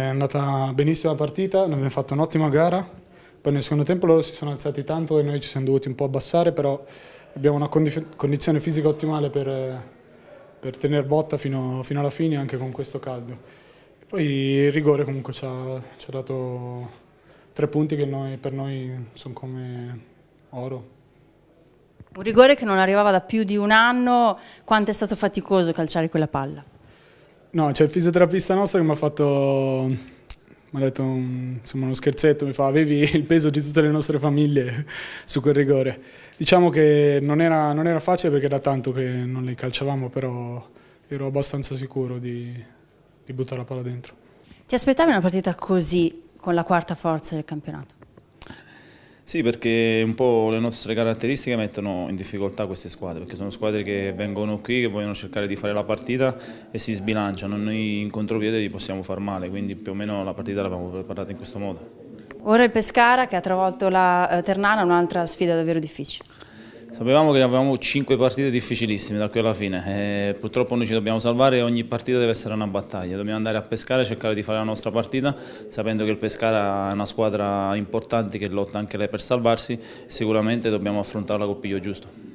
È andata benissimo la partita, abbiamo fatto un'ottima gara, poi nel secondo tempo loro si sono alzati tanto e noi ci siamo dovuti un po' abbassare, però abbiamo una condizione fisica ottimale per, per tenere botta fino, fino, alla fine anche con questo caldo. E poi il rigore comunque ci ha, ci ha dato tre punti che noi, per noi sono come oro. Un rigore che non arrivava da più di un anno, quanto è stato faticoso calciare quella palla? No, c'è il fisioterapista nostro che mi ha fatto, mi ha detto un, insomma, uno scherzetto, mi fa avevi il peso di tutte le nostre famiglie su quel rigore. Diciamo che non era, non era facile perché da tanto che non le calciavamo, però ero abbastanza sicuro di, di buttare la palla dentro. Ti aspettavi una partita così con la quarta forza del campionato? Sì, perché un po' le nostre caratteristiche mettono in difficoltà queste squadre, perché sono squadre che vengono qui, che vogliono cercare di fare la partita e si sbilanciano, noi in contropiede li possiamo far male, quindi più o meno la partita l'abbiamo preparata in questo modo. Ora il Pescara che ha travolto la eh, Ternana, un'altra sfida davvero difficile. Sapevamo che avevamo 5 partite difficilissime da qui alla fine, purtroppo noi ci dobbiamo salvare e ogni partita deve essere una battaglia, dobbiamo andare a pescare e cercare di fare la nostra partita sapendo che il Pescara è una squadra importante che lotta anche lei per salvarsi, sicuramente dobbiamo affrontarla col piglio giusto.